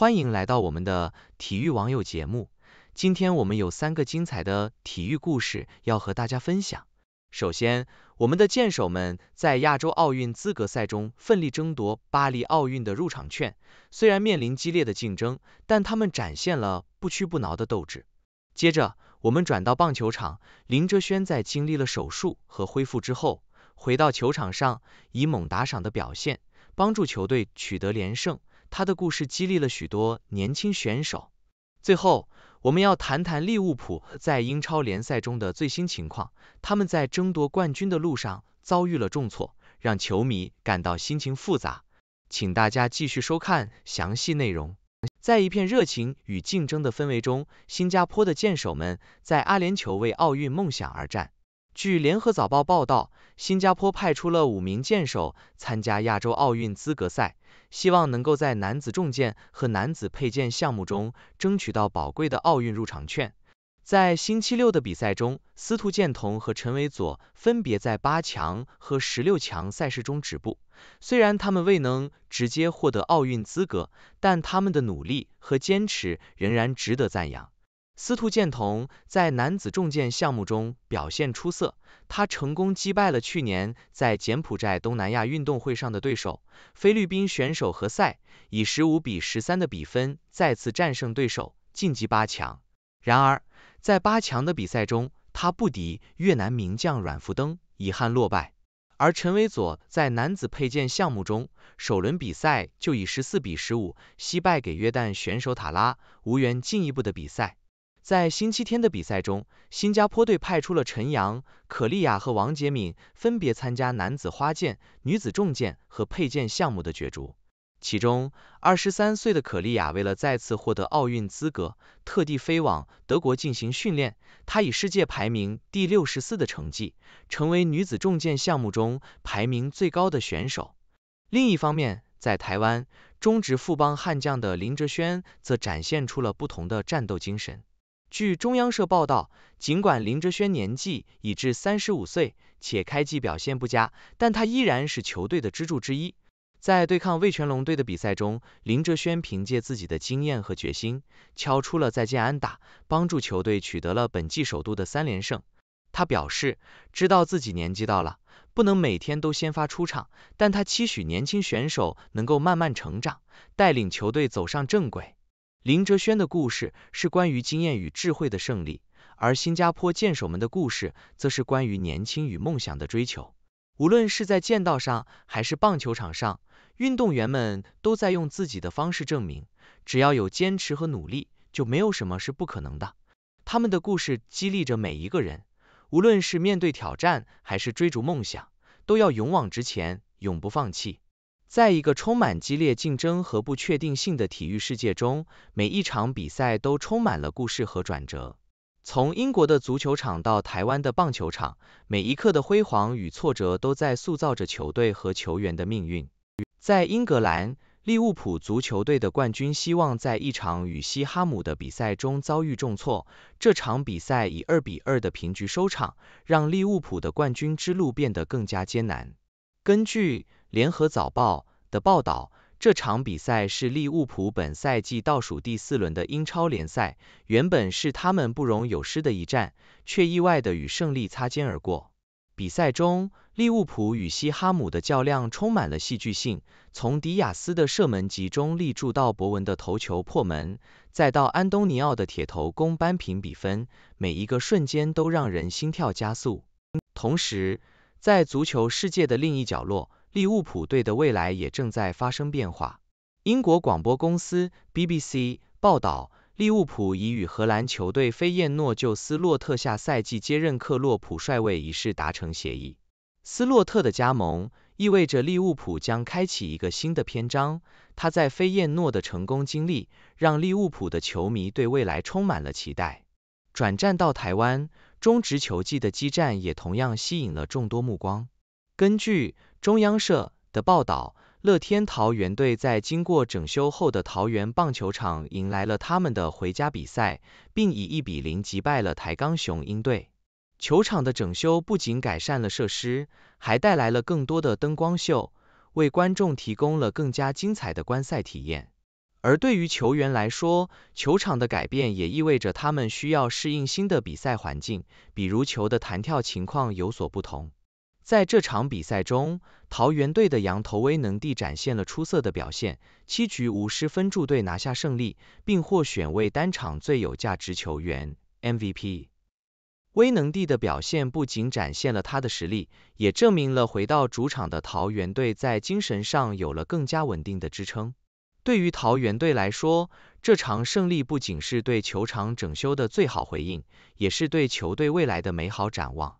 欢迎来到我们的体育网友节目。今天我们有三个精彩的体育故事要和大家分享。首先，我们的剑手们在亚洲奥运资格赛中奋力争夺巴黎奥运的入场券，虽然面临激烈的竞争，但他们展现了不屈不挠的斗志。接着，我们转到棒球场，林哲轩在经历了手术和恢复之后，回到球场上以猛打赏的表现，帮助球队取得连胜。他的故事激励了许多年轻选手。最后，我们要谈谈利物浦在英超联赛中的最新情况。他们在争夺冠军的路上遭遇了重挫，让球迷感到心情复杂。请大家继续收看详细内容。在一片热情与竞争的氛围中，新加坡的剑手们在阿联酋为奥运梦想而战。据《联合早报》报道。新加坡派出了五名剑手参加亚洲奥运资格赛，希望能够在男子重剑和男子佩剑项目中争取到宝贵的奥运入场券。在星期六的比赛中，司徒建同和陈伟佐分别在八强和十六强赛事中止步。虽然他们未能直接获得奥运资格，但他们的努力和坚持仍然值得赞扬。司徒建同在男子重剑项目中表现出色，他成功击败了去年在柬埔寨东南亚运动会上的对手菲律宾选手何塞，以十五比十三的比分再次战胜对手晋级八强。然而，在八强的比赛中，他不敌越南名将阮福登，遗憾落败。而陈伟佐在男子佩剑项目中首轮比赛就以十四比十五惜败给约旦选手塔拉，无缘进一步的比赛。在星期天的比赛中，新加坡队派出了陈阳、可丽亚和王杰敏分别参加男子花剑、女子重剑和佩剑项目的角逐。其中，二十三岁的可丽亚为了再次获得奥运资格，特地飞往德国进行训练。她以世界排名第六十四的成绩，成为女子重剑项目中排名最高的选手。另一方面，在台湾，中职富邦悍将的林哲轩则展现出了不同的战斗精神。据中央社报道，尽管林哲轩年纪已至三十五岁，且开季表现不佳，但他依然是球队的支柱之一。在对抗魏全龙队的比赛中，林哲轩凭借自己的经验和决心，敲出了再见安打，帮助球队取得了本季首度的三连胜。他表示，知道自己年纪到了，不能每天都先发出场，但他期许年轻选手能够慢慢成长，带领球队走上正轨。林哲轩的故事是关于经验与智慧的胜利，而新加坡剑手们的故事则是关于年轻与梦想的追求。无论是在剑道上还是棒球场上，运动员们都在用自己的方式证明，只要有坚持和努力，就没有什么是不可能的。他们的故事激励着每一个人，无论是面对挑战还是追逐梦想，都要勇往直前，永不放弃。在一个充满激烈竞争和不确定性的体育世界中，每一场比赛都充满了故事和转折。从英国的足球场到台湾的棒球场，每一刻的辉煌与挫折都在塑造着球队和球员的命运。在英格兰，利物浦足球队的冠军希望在一场与西哈姆的比赛中遭遇重挫。这场比赛以二比二的平局收场，让利物浦的冠军之路变得更加艰难。根据《联合早报》的报道，这场比赛是利物浦本赛季倒数第四轮的英超联赛，原本是他们不容有失的一战，却意外的与胜利擦肩而过。比赛中，利物浦与西哈姆的较量充满了戏剧性，从迪亚斯的射门集中立柱到伯文的头球破门，再到安东尼奥的铁头功扳平比分，每一个瞬间都让人心跳加速。同时，在足球世界的另一角落，利物浦队的未来也正在发生变化。英国广播公司 （BBC） 报道，利物浦已与荷兰球队飞燕诺就斯洛特下赛季接任克洛普帅位一事达成协议。斯洛特的加盟意味着利物浦将开启一个新的篇章。他在飞燕诺的成功经历让利物浦的球迷对未来充满了期待。转战到台湾，中职球技的激战也同样吸引了众多目光。根据中央社的报道：乐天桃园队在经过整修后的桃园棒球场迎来了他们的回家比赛，并以一比零击败了台钢雄鹰队。球场的整修不仅改善了设施，还带来了更多的灯光秀，为观众提供了更加精彩的观赛体验。而对于球员来说，球场的改变也意味着他们需要适应新的比赛环境，比如球的弹跳情况有所不同。在这场比赛中，桃园队的羊头威能帝展现了出色的表现，七局无失分助队拿下胜利，并获选为单场最有价值球员 （MVP）。威能帝的表现不仅展现了他的实力，也证明了回到主场的桃园队在精神上有了更加稳定的支撑。对于桃园队来说，这场胜利不仅是对球场整修的最好回应，也是对球队未来的美好展望。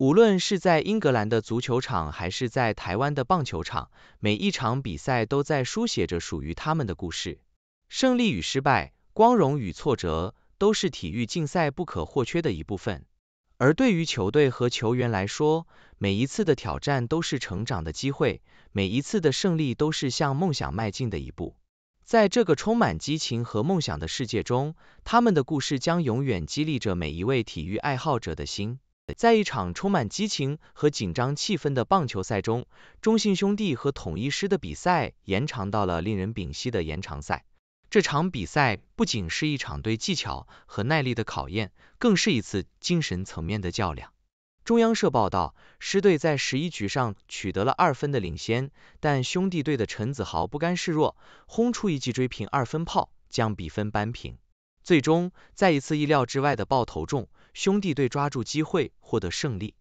无论是在英格兰的足球场，还是在台湾的棒球场，每一场比赛都在书写着属于他们的故事。胜利与失败，光荣与挫折，都是体育竞赛不可或缺的一部分。而对于球队和球员来说，每一次的挑战都是成长的机会，每一次的胜利都是向梦想迈进的一步。在这个充满激情和梦想的世界中，他们的故事将永远激励着每一位体育爱好者的心。在一场充满激情和紧张气氛的棒球赛中，中信兄弟和统一师的比赛延长到了令人屏息的延长赛。这场比赛不仅是一场对技巧和耐力的考验，更是一次精神层面的较量。中央社报道，师队在十一局上取得了二分的领先，但兄弟队的陈子豪不甘示弱，轰出一记追平二分炮，将比分扳平。最终，在一次意料之外的爆头中，兄弟队抓住机会获得胜利。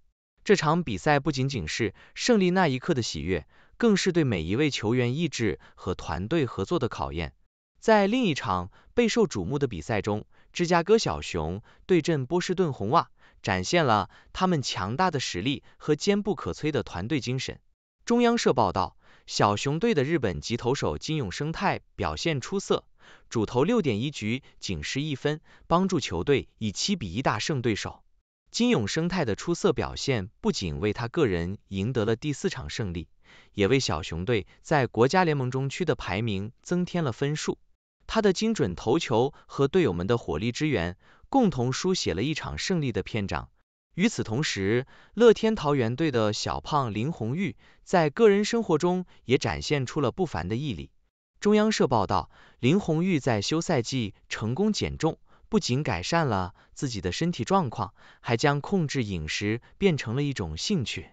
这场比赛不仅仅是胜利那一刻的喜悦，更是对每一位球员意志和团队合作的考验。在另一场备受瞩目的比赛中，芝加哥小熊对阵波士顿红袜，展现了他们强大的实力和坚不可摧的团队精神。中央社报道。小熊队的日本籍投手金永生态表现出色，主投六点一局，仅失一分，帮助球队以七比一大胜对手。金永生态的出色表现不仅为他个人赢得了第四场胜利，也为小熊队在国家联盟中区的排名增添了分数。他的精准投球和队友们的火力支援，共同书写了一场胜利的篇章。与此同时，乐天桃园队的小胖林红玉在个人生活中也展现出了不凡的毅力。中央社报道，林红玉在休赛季成功减重，不仅改善了自己的身体状况，还将控制饮食变成了一种兴趣。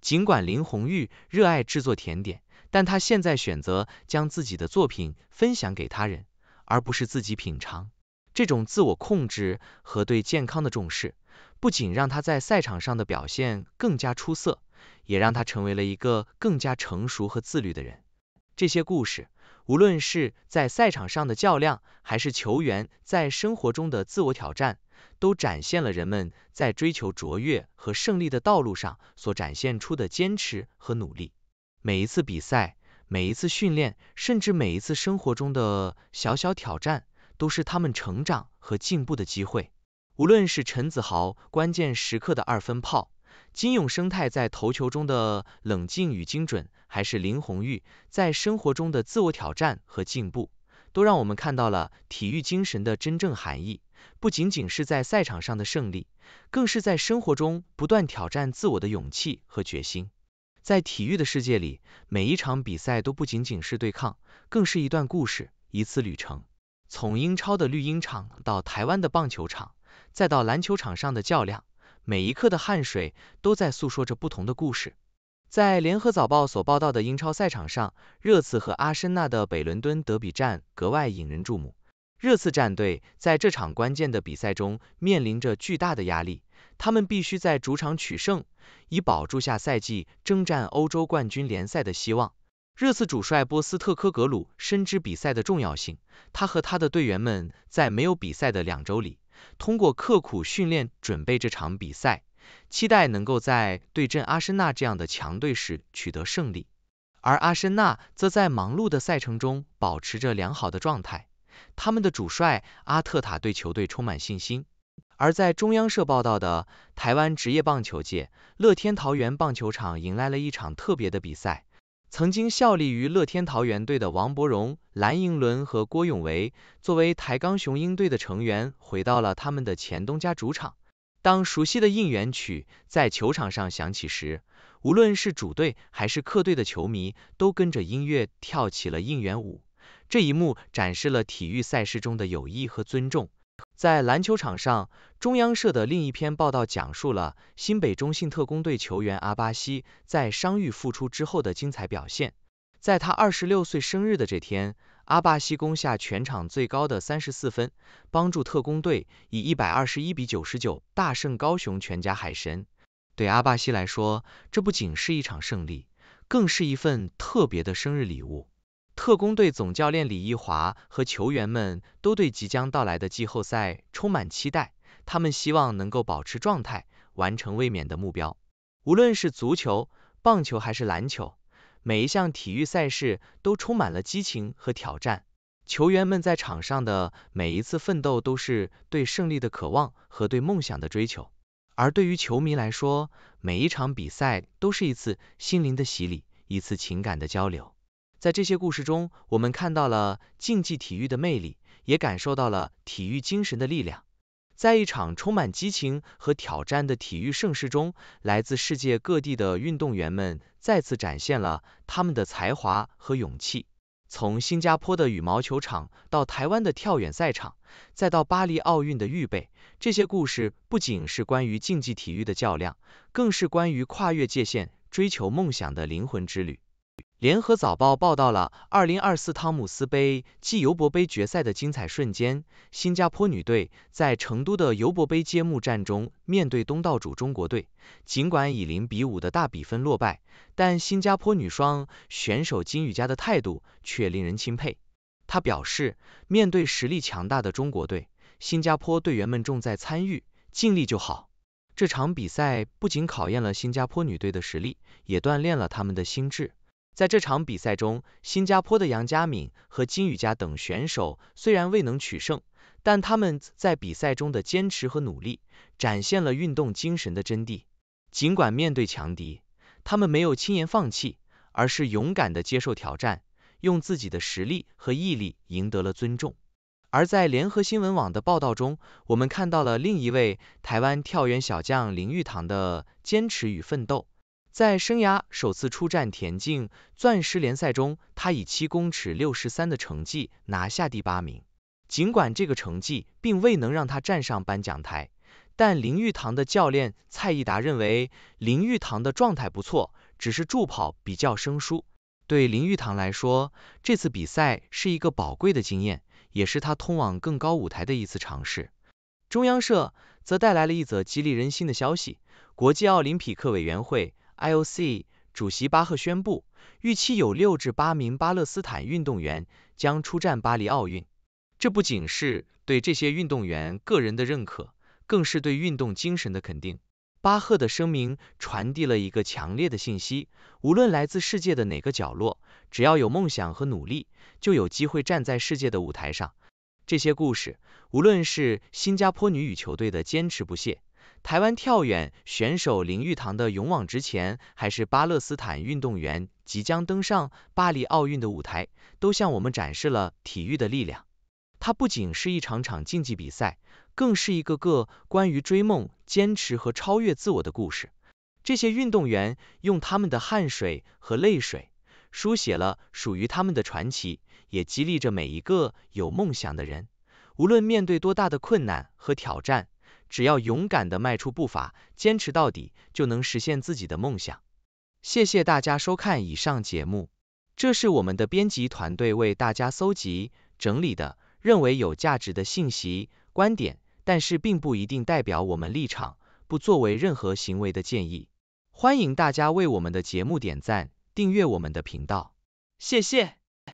尽管林红玉热爱制作甜点，但他现在选择将自己的作品分享给他人，而不是自己品尝。这种自我控制和对健康的重视。不仅让他在赛场上的表现更加出色，也让他成为了一个更加成熟和自律的人。这些故事，无论是在赛场上的较量，还是球员在生活中的自我挑战，都展现了人们在追求卓越和胜利的道路上所展现出的坚持和努力。每一次比赛，每一次训练，甚至每一次生活中的小小挑战，都是他们成长和进步的机会。无论是陈子豪关键时刻的二分炮，金永生态在投球中的冷静与精准，还是林红玉在生活中的自我挑战和进步，都让我们看到了体育精神的真正含义。不仅仅是在赛场上的胜利，更是在生活中不断挑战自我的勇气和决心。在体育的世界里，每一场比赛都不仅仅是对抗，更是一段故事，一次旅程。从英超的绿茵场到台湾的棒球场。再到篮球场上的较量，每一刻的汗水都在诉说着不同的故事。在《联合早报》所报道的英超赛场上，热刺和阿森纳的北伦敦德比战格外引人注目。热刺战队在这场关键的比赛中面临着巨大的压力，他们必须在主场取胜，以保住下赛季征战欧洲冠军联赛的希望。热刺主帅波斯特科格鲁深知比赛的重要性，他和他的队员们在没有比赛的两周里，通过刻苦训练准备这场比赛，期待能够在对阵阿森纳这样的强队时取得胜利。而阿森纳则在忙碌的赛程中保持着良好的状态，他们的主帅阿特塔对球队充满信心。而在中央社报道的台湾职业棒球界，乐天桃园棒球场迎来了一场特别的比赛。曾经效力于乐天桃园队的王伯荣、蓝盈伦和郭永维，作为台钢雄鹰队的成员，回到了他们的前东家主场。当熟悉的应援曲在球场上响起时，无论是主队还是客队的球迷，都跟着音乐跳起了应援舞。这一幕展示了体育赛事中的友谊和尊重。在篮球场上，中央社的另一篇报道讲述了新北中信特工队球员阿巴西在伤愈复出之后的精彩表现。在他二十六岁生日的这天，阿巴西攻下全场最高的三十四分，帮助特工队以一百二十一比九十九大胜高雄全家海神。对阿巴西来说，这不仅是一场胜利，更是一份特别的生日礼物。特工队总教练李毅华和球员们都对即将到来的季后赛充满期待。他们希望能够保持状态，完成卫冕的目标。无论是足球、棒球还是篮球，每一项体育赛事都充满了激情和挑战。球员们在场上的每一次奋斗，都是对胜利的渴望和对梦想的追求。而对于球迷来说，每一场比赛都是一次心灵的洗礼，一次情感的交流。在这些故事中，我们看到了竞技体育的魅力，也感受到了体育精神的力量。在一场充满激情和挑战的体育盛事中，来自世界各地的运动员们再次展现了他们的才华和勇气。从新加坡的羽毛球场，到台湾的跳远赛场，再到巴黎奥运的预备，这些故事不仅是关于竞技体育的较量，更是关于跨越界限、追求梦想的灵魂之旅。联合早报报道了二零二四汤姆斯杯暨尤伯杯决赛的精彩瞬间。新加坡女队在成都的尤伯杯揭幕战中面对东道主中国队，尽管以零比五的大比分落败，但新加坡女双选手金雨佳的态度却令人钦佩。她表示，面对实力强大的中国队，新加坡队员们重在参与，尽力就好。这场比赛不仅考验了新加坡女队的实力，也锻炼了他们的心智。在这场比赛中，新加坡的杨佳敏和金宇佳等选手虽然未能取胜，但他们在比赛中的坚持和努力，展现了运动精神的真谛。尽管面对强敌，他们没有轻言放弃，而是勇敢的接受挑战，用自己的实力和毅力赢得了尊重。而在联合新闻网的报道中，我们看到了另一位台湾跳远小将林玉堂的坚持与奋斗。在生涯首次出战田径钻石联赛中，他以七公尺六十三的成绩拿下第八名。尽管这个成绩并未能让他站上颁奖台，但林玉堂的教练蔡义达认为林玉堂的状态不错，只是助跑比较生疏。对林玉堂来说，这次比赛是一个宝贵的经验，也是他通往更高舞台的一次尝试。中央社则带来了一则激励人心的消息：国际奥林匹克委员会。IOC 主席巴赫宣布，预期有六至八名巴勒斯坦运动员将出战巴黎奥运。这不仅是对这些运动员个人的认可，更是对运动精神的肯定。巴赫的声明传递了一个强烈的信息：无论来自世界的哪个角落，只要有梦想和努力，就有机会站在世界的舞台上。这些故事，无论是新加坡女羽球队的坚持不懈，台湾跳远选手林育堂的勇往直前，还是巴勒斯坦运动员即将登上巴黎奥运的舞台，都向我们展示了体育的力量。它不仅是一场场竞技比赛，更是一个个关于追梦、坚持和超越自我的故事。这些运动员用他们的汗水和泪水，书写了属于他们的传奇，也激励着每一个有梦想的人。无论面对多大的困难和挑战。只要勇敢的迈出步伐，坚持到底，就能实现自己的梦想。谢谢大家收看以上节目，这是我们的编辑团队为大家搜集整理的，认为有价值的信息、观点，但是并不一定代表我们立场，不作为任何行为的建议。欢迎大家为我们的节目点赞、订阅我们的频道，谢谢。